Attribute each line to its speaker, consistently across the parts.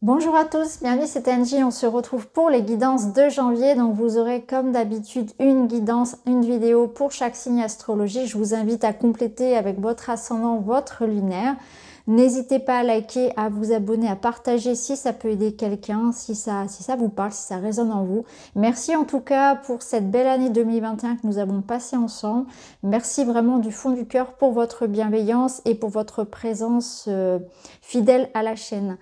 Speaker 1: Bonjour à tous, bienvenue, c'est Angie. On se retrouve pour les guidances de janvier. Donc vous aurez comme d'habitude une guidance, une vidéo pour chaque signe astrologique. Je vous invite à compléter avec votre ascendant, votre lunaire. N'hésitez pas à liker, à vous abonner, à partager si ça peut aider quelqu'un, si ça, vous parle, si ça résonne en vous. Merci en tout cas pour cette belle année 2021 que nous avons passée ensemble. Merci vraiment du fond du cœur pour votre bienveillance et pour votre présence euh, fidèle à la chaîne.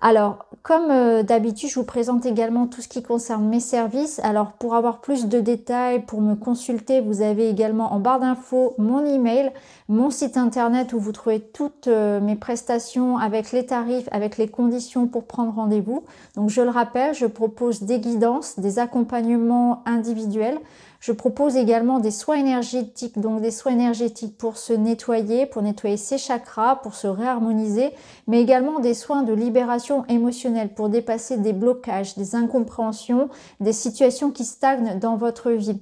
Speaker 1: Alors, comme euh, d'habitude, je vous présente également tout ce qui concerne mes services. Alors, pour avoir plus de détails, pour me consulter, vous avez également en barre d'infos mon email, mon site internet où vous trouvez toutes euh, mes prestations avec les tarifs, avec les conditions pour prendre rendez-vous. Donc, je le rappelle, je propose des guidances, des accompagnements individuels je propose également des soins énergétiques, donc des soins énergétiques pour se nettoyer, pour nettoyer ses chakras, pour se réharmoniser, mais également des soins de libération émotionnelle pour dépasser des blocages, des incompréhensions, des situations qui stagnent dans votre vie.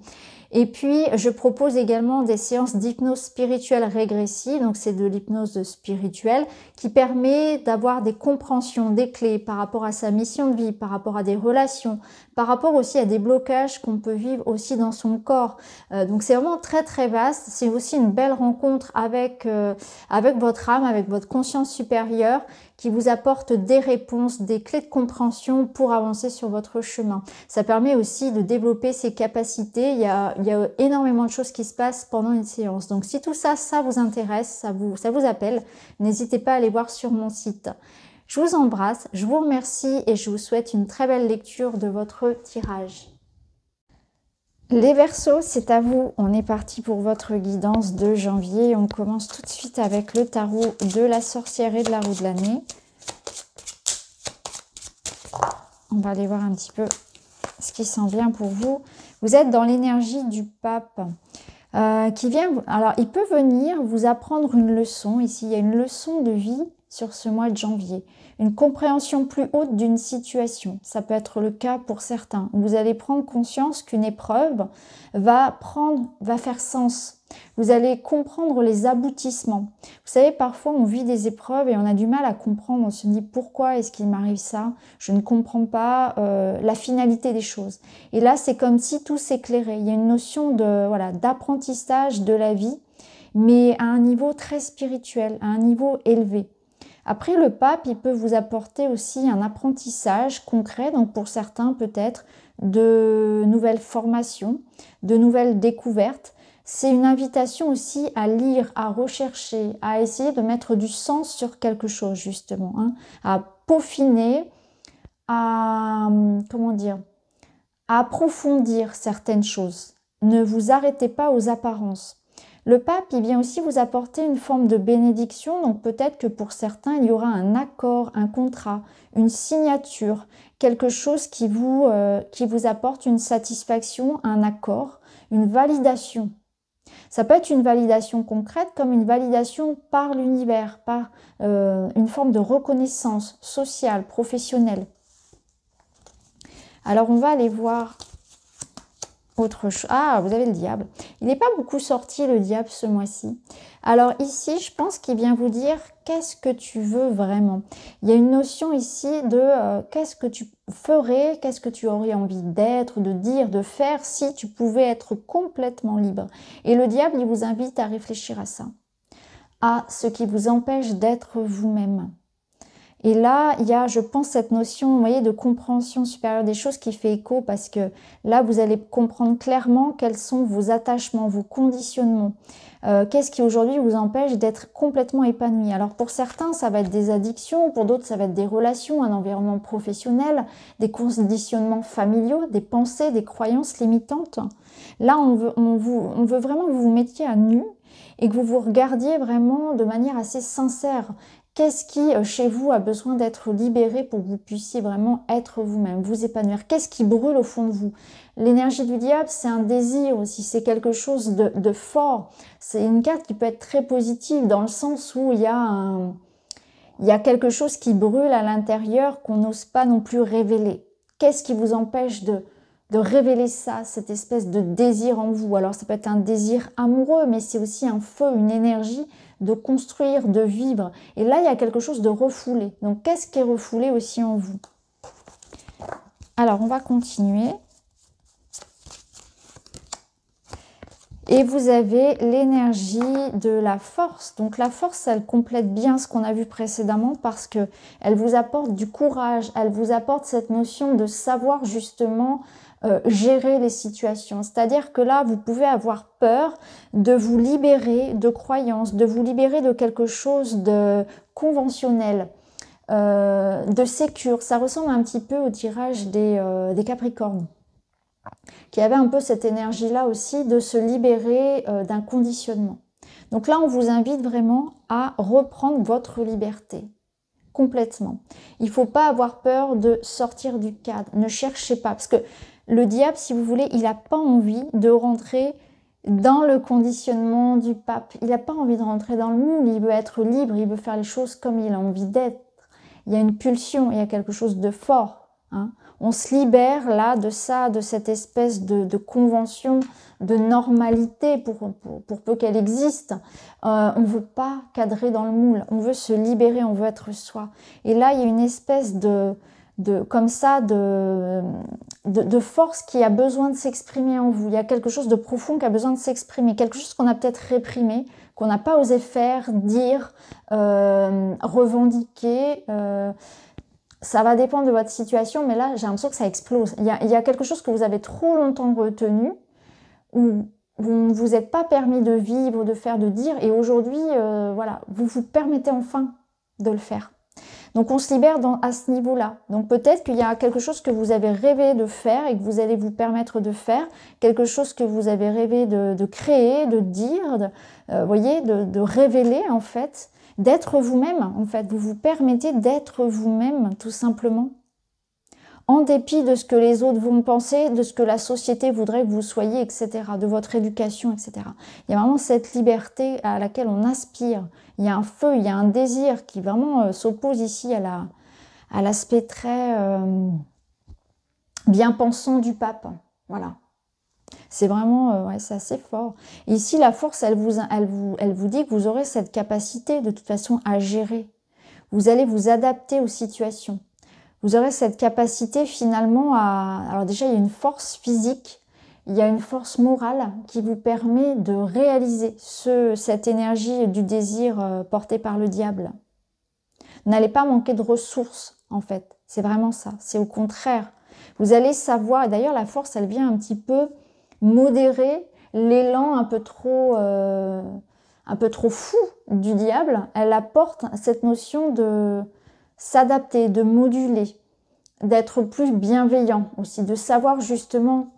Speaker 1: Et puis, je propose également des séances d'hypnose spirituelle régressive, donc c'est de l'hypnose spirituelle, qui permet d'avoir des compréhensions, des clés par rapport à sa mission de vie, par rapport à des relations, par rapport aussi à des blocages qu'on peut vivre aussi dans son corps. Euh, donc c'est vraiment très très vaste, c'est aussi une belle rencontre avec, euh, avec votre âme, avec votre conscience supérieure qui vous apporte des réponses, des clés de compréhension pour avancer sur votre chemin. Ça permet aussi de développer ses capacités. Il y a, énormément de choses qui se passent pendant une séance. Donc si tout ça, ça vous intéresse, ça vous, ça vous appelle, n'hésitez pas à aller voir sur mon site. Je vous embrasse, je vous remercie et je vous souhaite une très belle lecture de votre tirage. Les Verseaux, c'est à vous. On est parti pour votre guidance de janvier. On commence tout de suite avec le tarot de la sorcière et de la roue de l'année. On va aller voir un petit peu ce qui s'en vient pour vous. Vous êtes dans l'énergie du pape. Euh, qui vient, alors il peut venir vous apprendre une leçon. Ici, il y a une leçon de vie sur ce mois de janvier. Une compréhension plus haute d'une situation. Ça peut être le cas pour certains. Vous allez prendre conscience qu'une épreuve va prendre, va faire sens. Vous allez comprendre les aboutissements. Vous savez, parfois on vit des épreuves et on a du mal à comprendre. On se dit pourquoi est-ce qu'il m'arrive ça Je ne comprends pas euh, la finalité des choses. Et là, c'est comme si tout s'éclairait. Il y a une notion de voilà d'apprentissage de la vie, mais à un niveau très spirituel, à un niveau élevé. Après, le pape, il peut vous apporter aussi un apprentissage concret, donc pour certains peut-être, de nouvelles formations, de nouvelles découvertes. C'est une invitation aussi à lire, à rechercher, à essayer de mettre du sens sur quelque chose justement, hein. à peaufiner, à comment dire, à approfondir certaines choses. Ne vous arrêtez pas aux apparences. Le pape, il vient aussi vous apporter une forme de bénédiction, donc peut-être que pour certains, il y aura un accord, un contrat, une signature, quelque chose qui vous, euh, qui vous apporte une satisfaction, un accord, une validation. Ça peut être une validation concrète comme une validation par l'univers, par euh, une forme de reconnaissance sociale, professionnelle. Alors on va aller voir autre chose. Ah, vous avez le diable. Il n'est pas beaucoup sorti le diable ce mois-ci. Alors ici, je pense qu'il vient vous dire qu'est-ce que tu veux vraiment. Il y a une notion ici de euh, qu'est-ce que tu ferais, qu'est-ce que tu aurais envie d'être, de dire, de faire si tu pouvais être complètement libre. Et le diable, il vous invite à réfléchir à ça, à ce qui vous empêche d'être vous-même. Et là, il y a, je pense, cette notion, voyez, de compréhension supérieure des choses qui fait écho parce que là, vous allez comprendre clairement quels sont vos attachements, vos conditionnements. Euh, qu'est-ce qui aujourd'hui vous empêche d'être complètement épanoui Alors pour certains, ça va être des addictions, pour d'autres, ça va être des relations, un environnement professionnel, des conditionnements familiaux, des pensées, des croyances limitantes. Là, on veut, on veut vraiment que vous vous mettiez à nu et que vous vous regardiez vraiment de manière assez sincère. Qu'est-ce qui, euh, chez vous, a besoin d'être libéré pour que vous puissiez vraiment être vous-même, vous épanouir Qu'est-ce qui brûle au fond de vous L'énergie du diable, c'est un désir aussi, c'est quelque chose de, fort. C'est une carte qui peut être très positive dans le sens où il y a quelque chose qui brûle à l'intérieur qu'on n'ose pas non plus révéler. Qu'est-ce qui vous empêche de révéler ça, cette espèce de désir en vous Alors ça peut être un désir amoureux, mais c'est aussi un feu, une énergie de construire, de vivre. Et là, il y a quelque chose de refoulé. Donc, qu'est-ce qui est refoulé aussi en vous Alors, on va continuer. Et vous avez l'énergie de la force. Donc la force, elle complète bien ce qu'on a vu précédemment parce que elle vous apporte du courage, elle vous apporte cette notion de savoir justement euh, gérer les situations. C'est-à-dire que là, vous pouvez avoir peur de vous libérer de croyances, de vous libérer de quelque chose de conventionnel. Euh, de sécure, ça ressemble un petit peu au tirage des, euh, des Capricornes qui avait un peu cette énergie-là aussi de se libérer euh, d'un conditionnement. Donc là, on vous invite vraiment à reprendre votre liberté complètement. Il ne faut pas avoir peur de sortir du cadre. Ne cherchez pas, parce que le diable, si vous voulez, il n'a pas envie de rentrer dans le conditionnement du pape. Il n'a pas envie de rentrer dans le moule. Il veut être libre. Il veut faire les choses comme il a envie d'être. Il y a une pulsion. Il y a quelque chose de fort Hein. On se libère là de ça, de cette espèce de, convention, de normalité, pour, peu qu'elle existe. Euh, on ne veut pas cadrer dans le moule, on veut se libérer, on veut être soi. Et là, il y a une espèce de, comme ça, de, de, force qui a besoin de s'exprimer en vous. Il y a quelque chose de profond qui a besoin de s'exprimer, quelque chose qu'on a peut-être réprimé, qu'on n'a pas osé faire, dire, euh, revendiquer. Euh, ça va dépendre de votre situation, mais là, j'ai l'impression que ça explose. Il y, a, quelque chose que vous avez trop longtemps retenu, où vous ne vous êtes pas permis de vivre, de faire, de dire, et aujourd'hui, euh, voilà, vous vous permettez enfin de le faire. Donc on se libère à ce niveau-là. Donc peut-être qu'il y a quelque chose que vous avez rêvé de faire et que vous allez vous permettre de faire, quelque chose que vous avez rêvé de, créer, de dire, euh, voyez, de révéler en fait d'être vous-même, en fait. Vous vous permettez d'être vous-même, tout simplement. En dépit de ce que les autres vont penser, de ce que la société voudrait que vous soyez, etc., de votre éducation, etc. Il y a vraiment cette liberté à laquelle on aspire. Il y a un feu, il y a un désir qui vraiment euh, s'oppose ici à l'aspect très euh, bien pensant du pape. Voilà. C'est vraiment, euh, ouais, c'est assez fort. ici, la force, elle vous, vous, elle vous dit que vous aurez cette capacité de toute façon à gérer. Vous allez vous adapter aux situations. Vous aurez cette capacité finalement à... Alors déjà, il y a une force physique, il y a une force morale qui vous permet de réaliser ce, cette énergie du désir euh, portée par le diable. N'allez pas manquer de ressources, en fait. C'est vraiment ça. C'est au contraire. Vous allez savoir, d'ailleurs la force, elle vient un petit peu modérer l'élan un peu trop euh, un peu trop fou du diable, elle apporte cette notion de s'adapter, de moduler, d'être plus bienveillant aussi, de savoir justement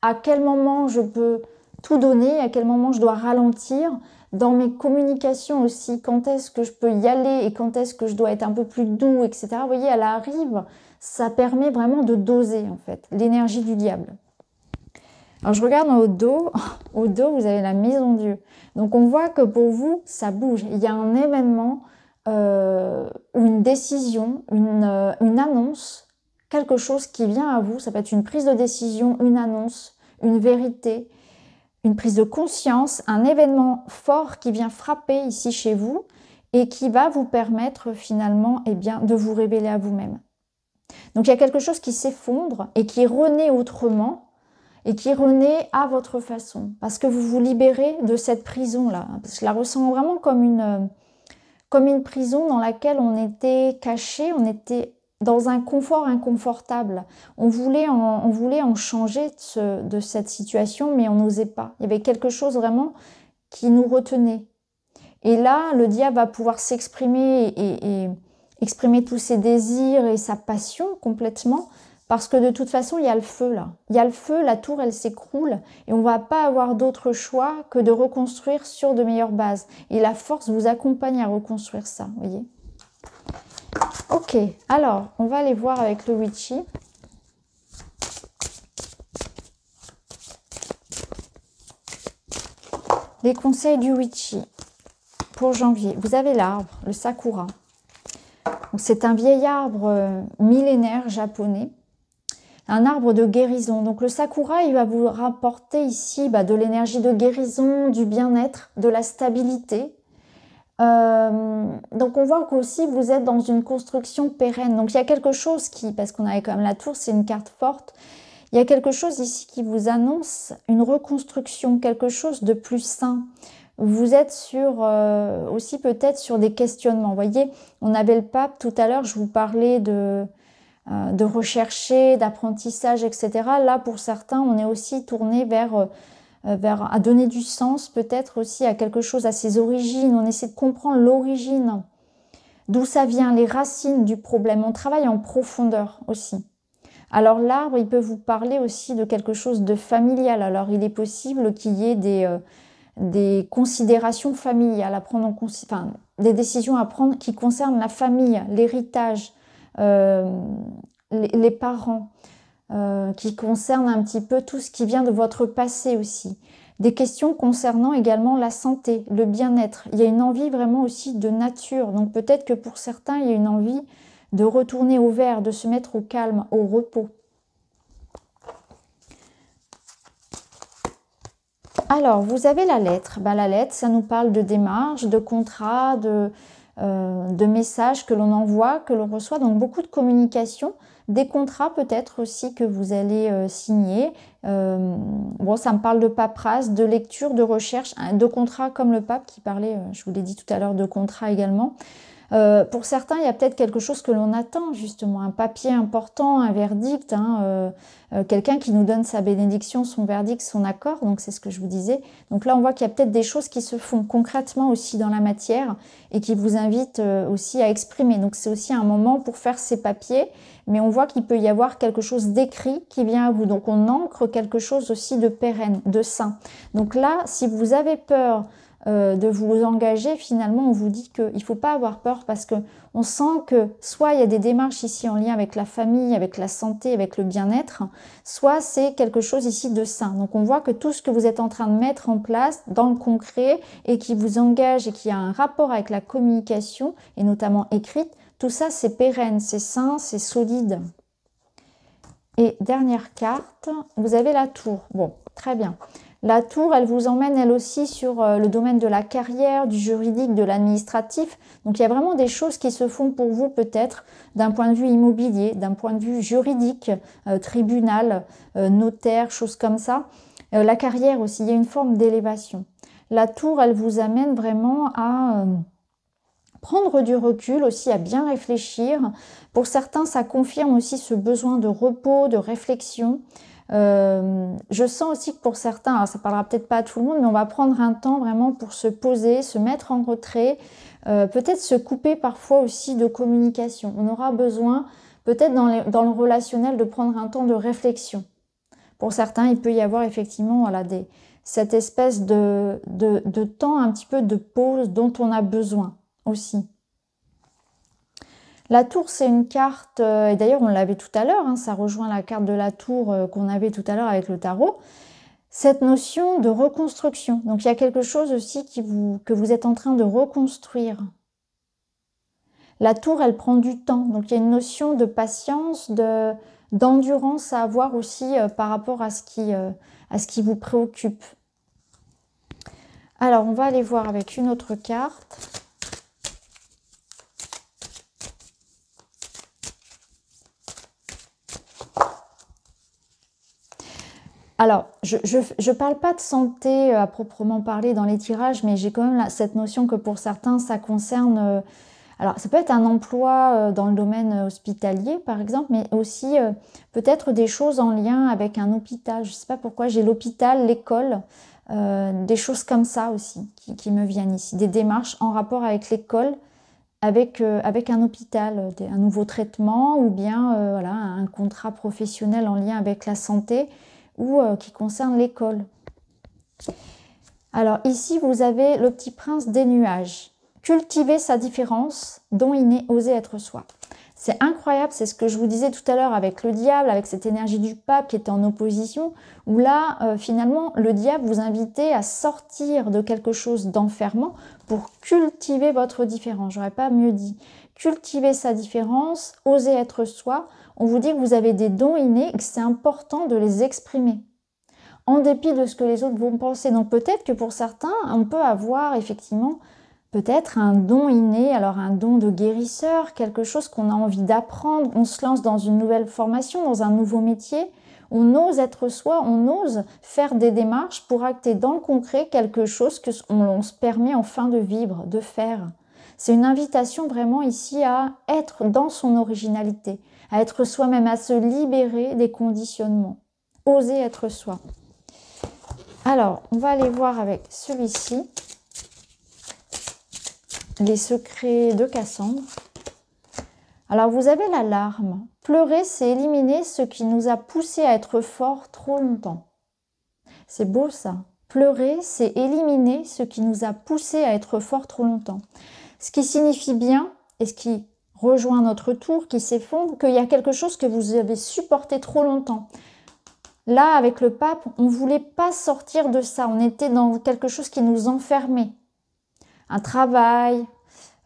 Speaker 1: à quel moment je peux tout donner, à quel moment je dois ralentir dans mes communications aussi, quand est-ce que je peux y aller et quand est-ce que je dois être un peu plus doux, etc. Vous voyez, elle arrive, ça permet vraiment de doser en fait l'énergie du diable. Alors je regarde au dos, au dos vous avez la maison en Dieu. Donc on voit que pour vous ça bouge. Il y a un événement, euh, une décision, euh, une, annonce, quelque chose qui vient à vous. Ça peut être une prise de décision, une annonce, une vérité, une prise de conscience, un événement fort qui vient frapper ici chez vous et qui va vous permettre finalement et eh bien, de vous révéler à vous-même. Donc il y a quelque chose qui s'effondre et qui renaît autrement et qui renaît à votre façon, parce que vous vous libérez de cette prison-là. Parce que je la ressens vraiment comme une, euh, comme une prison dans laquelle on était caché, on était dans un confort inconfortable. On voulait en, on voulait en changer de, cette situation, mais on n'osait pas. Il y avait quelque chose vraiment qui nous retenait. Et là, le diable va pouvoir s'exprimer et exprimer tous ses désirs et sa passion complètement parce que de toute façon, il y a le feu là. Il y a le feu, la tour, elle s'écroule et on ne va pas avoir d'autre choix que de reconstruire sur de meilleures bases. Et la force vous accompagne à reconstruire ça, voyez. Ok, alors, on va aller voir avec le witchy. Les conseils du witchy pour janvier. Vous avez l'arbre, le sakura. C'est un vieil arbre euh, millénaire japonais un arbre de guérison. Donc le sakura, il va vous rapporter ici bah, de l'énergie de guérison, du bien-être, de la stabilité. Euh, donc on voit qu'aussi vous êtes dans une construction pérenne. Donc il y a quelque chose qui, parce qu'on avait quand même la tour, c'est une carte forte, il y a quelque chose ici qui vous annonce une reconstruction, quelque chose de plus sain. Vous êtes sur euh, aussi peut-être sur des questionnements. Vous voyez, on avait le pape tout à l'heure, je vous parlais de euh, de rechercher, d'apprentissage, etc. Là, pour certains, on est aussi tourné euh, euh, vers, à donner du sens peut-être aussi à quelque chose, à ses origines. On essaie de comprendre l'origine, d'où ça vient, les racines du problème. On travaille en profondeur aussi. Alors l'arbre, il peut vous parler aussi de quelque chose de familial. Alors il est possible qu'il y ait des, considérations familiales à prendre en enfin, des décisions à prendre qui concernent la famille, l'héritage, euh, les, parents, euh, qui concernent un petit peu tout ce qui vient de votre passé aussi. Des questions concernant également la santé, le bien-être. Il y a une envie vraiment aussi de nature. Donc peut-être que pour certains, il y a une envie de retourner au vert, de se mettre au calme, au repos. Alors, vous avez la lettre. Bah, la lettre, ça nous parle de démarche, de contrat, de, euh, de messages que l'on envoie, que l'on reçoit, donc beaucoup de communication, des contrats peut-être aussi que vous allez euh, signer. Euh, bon, ça me parle de paperasse, de lecture, de recherche, hein, de contrats comme le pape qui parlait, je vous l'ai dit tout à l'heure, de contrats également. Euh, pour certains, il y a peut-être quelque chose que l'on attend, justement, un papier important, un verdict, hein, euh, euh, quelqu'un qui nous donne sa bénédiction, son verdict, son accord, donc c'est ce que je vous disais. Donc là, on voit qu'il y a peut-être des choses qui se font concrètement aussi dans la matière et qui vous invitent aussi à exprimer. Donc c'est aussi un moment pour faire ces papiers, mais on voit qu'il peut y avoir quelque chose d'écrit qui vient à vous. Donc on ancre quelque chose aussi de pérenne, de saint. Donc là, si vous avez peur euh, de vous engager, finalement, on vous dit qu'il ne faut pas avoir peur parce qu'on sent que soit il y a des démarches ici en lien avec la famille, avec la santé, avec le bien-être, soit c'est quelque chose ici de sain. Donc on voit que tout ce que vous êtes en train de mettre en place dans le concret et qui vous engage et qui a un rapport avec la communication, et notamment écrite, tout ça c'est pérenne, c'est sain, c'est solide. Et dernière carte, vous avez la tour. Bon, très bien. La tour, elle vous emmène elle aussi sur euh, le domaine de la carrière, du juridique, de l'administratif. Donc il y a vraiment des choses qui se font pour vous peut-être d'un point de vue immobilier, d'un point de vue juridique, euh, tribunal, euh, notaire, choses comme ça. la carrière aussi, il y a une forme d'élévation. La tour, elle vous amène vraiment à prendre du recul aussi, à bien réfléchir. Pour certains, ça confirme aussi ce besoin de repos, de réflexion. Euh, je sens aussi que pour certains, alors hein, ça parlera peut-être pas à tout le monde, mais on va prendre un temps vraiment pour se poser, se mettre en retrait, euh, peut-être se couper parfois aussi de communication. On aura besoin peut-être dans, le relationnel de prendre un temps de réflexion. Pour certains, il peut y avoir effectivement voilà, des, cette espèce de, de, de temps un petit peu de pause dont on a besoin aussi. La tour, c'est une carte, euh, et d'ailleurs on l'avait tout à l'heure, hein, ça rejoint la carte de la tour euh, qu'on avait tout à l'heure avec le tarot, cette notion de reconstruction. Donc il y a quelque chose aussi que vous êtes en train de reconstruire. La tour, elle prend du temps, donc il y a une notion de patience, de d'endurance à avoir aussi euh, par rapport à ce, qui, à ce qui vous préoccupe. Alors on va aller voir avec une autre carte. Alors, je ne parle pas de santé euh, à proprement parler dans les tirages, mais j'ai quand même cette notion que pour certains, ça concerne... Euh, alors, ça peut être un emploi euh, dans le domaine hospitalier, par exemple, mais aussi peut-être des choses en lien avec un hôpital. Je ne sais pas pourquoi j'ai l'hôpital, l'école, des choses comme ça aussi qui, me viennent ici. Des démarches en rapport avec l'école, avec, un hôpital, un nouveau traitement ou bien un contrat professionnel en lien avec la santé ou euh, qui concerne l'école. Alors ici, vous avez le petit prince des nuages. Cultiver sa différence, dont il n'est osé être soi. C'est incroyable, c'est ce que je vous disais tout à l'heure avec le diable, avec cette énergie du pape qui était en opposition, où là, euh, finalement, le diable vous invitait à sortir de quelque chose d'enfermant pour cultiver votre différence. J'aurais pas mieux dit. Cultiver sa différence, oser être soi, on vous dit que vous avez des dons innés et que c'est important de les exprimer en dépit de ce que les autres vont penser. Donc peut-être que pour certains, on peut avoir effectivement peut-être un don inné, alors un don de guérisseur, quelque chose qu'on a envie d'apprendre, on se lance dans une nouvelle formation, dans un nouveau métier, on ose être soi, on ose faire des démarches pour acter dans le concret quelque chose que l'on se permet enfin de vivre, de faire. C'est une invitation vraiment ici à être dans son originalité, à être soi-même, à se libérer des conditionnements. Oser être soi. Alors, on va aller voir avec celui-ci les secrets de Cassandre. Alors, vous avez la larme. Pleurer, c'est éliminer ce qui nous a poussé à être fort trop longtemps. C'est beau ça. Pleurer, c'est éliminer ce qui nous a poussé à être fort trop longtemps. Ce qui signifie bien, et ce qui rejoint notre tour, qui s'effondre, qu'il y a quelque chose que vous avez supporté trop longtemps. Là, avec le pape, on ne voulait pas sortir de ça. On était dans quelque chose qui nous enfermait. Un travail,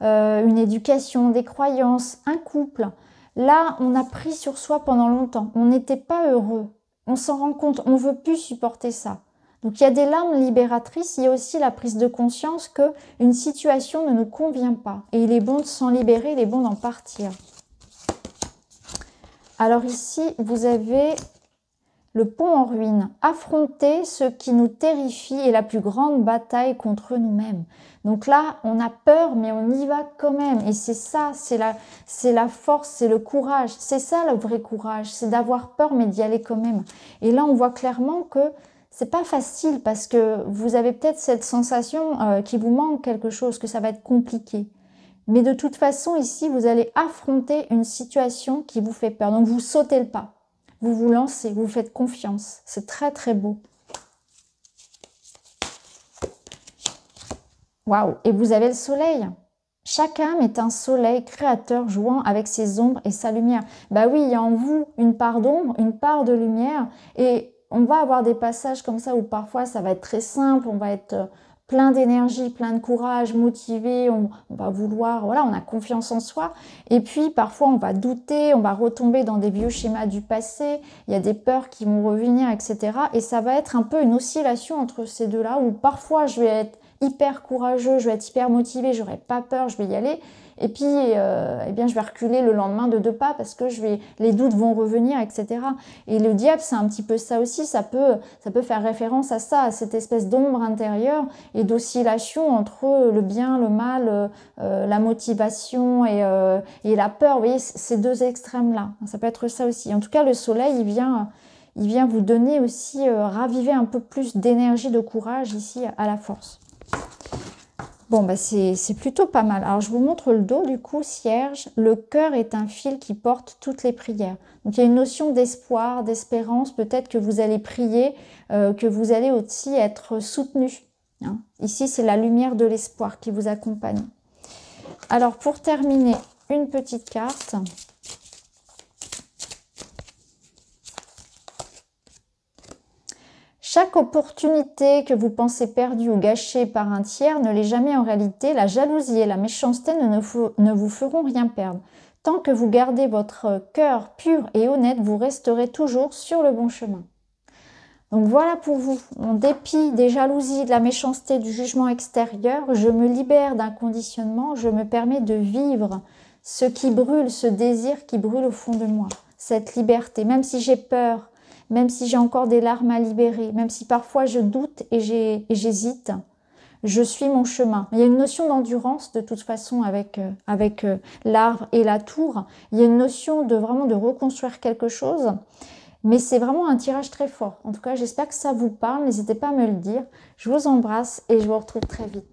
Speaker 1: euh, une éducation, des croyances, un couple. Là, on a pris sur soi pendant longtemps. On n'était pas heureux. On s'en rend compte. On veut plus supporter ça. Donc il y a des larmes libératrices, il y a aussi la prise de conscience que une situation ne nous convient pas et il est bon de s'en libérer, il est bon d'en partir. Alors ici, vous avez le pont en ruine, affronter ce qui nous terrifie est la plus grande bataille contre nous-mêmes. Donc là, on a peur, mais on y va quand même. Et c'est ça, c'est la, c'est la force, c'est le courage. C'est ça le vrai courage, c'est d'avoir peur, mais d'y aller quand même. Et là, on voit clairement que c'est pas facile parce que vous avez peut-être cette sensation euh, qu'il vous manque quelque chose, que ça va être compliqué. Mais de toute façon, ici, vous allez affronter une situation qui vous fait peur. Donc, vous sautez le pas, vous vous lancez, vous faites confiance. C'est très, très beau. Waouh Et vous avez le soleil. Chaque âme est un soleil créateur jouant avec ses ombres et sa lumière. Bah oui, il y a en vous une part d'ombre, une part de lumière. Et on va avoir des passages comme ça où parfois ça va être très simple, on va être euh, plein d'énergie, plein de courage, motivé, on, va vouloir, voilà, on a confiance en soi. Et puis parfois on va douter, on va retomber dans des vieux schémas du passé, il y a des peurs qui vont revenir, etc. Et ça va être un peu une oscillation entre ces deux-là où parfois je vais être hyper courageux, je vais être hyper motivé, j'aurai pas peur, je vais y aller. Et puis, euh, eh bien, je vais reculer le lendemain de deux pas parce que je les doutes vont revenir, etc. Et le diable, c'est un petit peu ça aussi. Ça peut, ça peut faire référence à ça, à cette espèce d'ombre intérieure et d'oscillation entre le bien, le mal, euh, euh, la motivation et, et, la peur. Vous voyez, ces deux extrêmes-là. Ça peut être ça aussi. En tout cas, le soleil, il vient, il vient vous donner aussi, raviver un peu plus d'énergie, de courage ici à la force. Bon, bah, c'est plutôt pas mal. Alors, je vous montre le dos du coup, cierge. Le cœur est un fil qui porte toutes les prières. Donc, il y a une notion d'espoir, d'espérance. Peut-être que vous allez prier, euh, que vous allez aussi être soutenu. Hein. Ici, c'est la lumière de l'espoir qui vous accompagne. Alors, pour terminer, une petite carte. Chaque opportunité que vous pensez perdue ou gâchée par un tiers ne l'est jamais en réalité. La jalousie et la méchanceté ne, vous feront rien perdre. Tant que vous gardez votre cœur pur et honnête, vous resterez toujours sur le bon chemin. Donc voilà pour vous. En dépit des jalousies, de la méchanceté, du jugement extérieur, je me libère d'un conditionnement, je me permets de vivre ce qui brûle, ce désir qui brûle au fond de moi, cette liberté. Même si j'ai peur, même si j'ai encore des larmes à libérer, même si parfois je doute et j'hésite, je suis mon chemin. Il y a une notion d'endurance de toute façon avec, euh, avec euh, l'arbre et la tour. Il y a une notion de vraiment de reconstruire quelque chose. Mais c'est vraiment un tirage très fort. En tout cas, j'espère que ça vous parle. N'hésitez pas à me le dire. Je vous embrasse et je vous retrouve très vite.